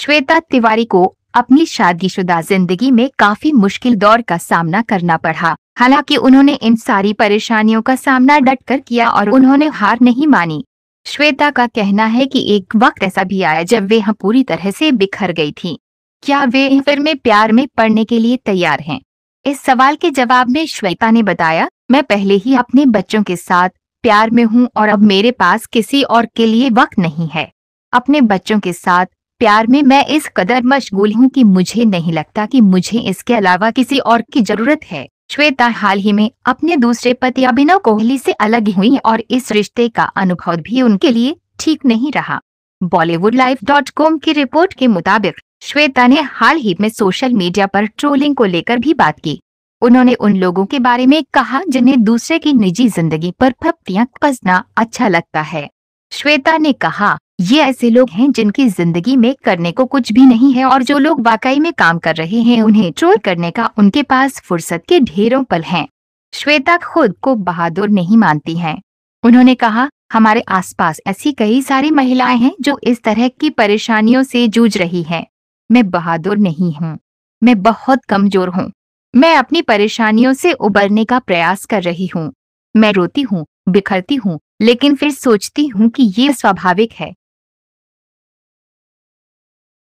श्वेता तिवारी को अपनी शादीशुदा जिंदगी में काफी मुश्किल दौर का सामना करना पड़ा हालांकि उन्होंने इन सारी परेशानियों का सामना डटकर किया और उन्होंने हार नहीं मानी श्वेता का कहना है कि एक वक्त ऐसा भी आया जब वे हम पूरी तरह से बिखर गई थी क्या वे फिर में प्यार में पढ़ने के लिए तैयार हैं इस सवाल के जवाब में श्वेता ने बताया मैं पहले ही अपने बच्चों के साथ प्यार में हूँ और अब मेरे पास किसी और के लिए वक्त नहीं है अपने बच्चों के साथ प्यार में मैं इस कदर मशगूल हूँ कि मुझे नहीं लगता कि मुझे इसके अलावा किसी और की जरूरत है श्वेता हाल ही में अपने दूसरे पति अभिनव कोहली से अलग हुई और इस रिश्ते का अनुभव भी उनके लिए ठीक नहीं रहा बॉलीवुड लाइफ डॉट कॉम की रिपोर्ट के मुताबिक श्वेता ने हाल ही में सोशल मीडिया पर ट्रोलिंग को लेकर भी बात की उन्होंने उन लोगों के बारे में कहा जिन्हें दूसरे की निजी जिंदगी पर फप्तियां कसना अच्छा लगता है श्वेता ने कहा ये ऐसे लोग हैं जिनकी जिंदगी में करने को कुछ भी नहीं है और जो लोग वाकई में काम कर रहे हैं उन्हें ट्रोल करने का उनके पास फुर्सत के ढेरों पल हैं। श्वेता खुद को बहादुर नहीं मानती हैं। उन्होंने कहा हमारे आसपास ऐसी कई सारी महिलाएं हैं जो इस तरह की परेशानियों से जूझ रही हैं। मैं बहादुर नहीं हूँ मैं बहुत कमजोर हूँ मैं अपनी परेशानियों से उबरने का प्रयास कर रही हूँ मैं रोती हूँ बिखरती हूँ लेकिन फिर सोचती हूँ कि ये स्वाभाविक है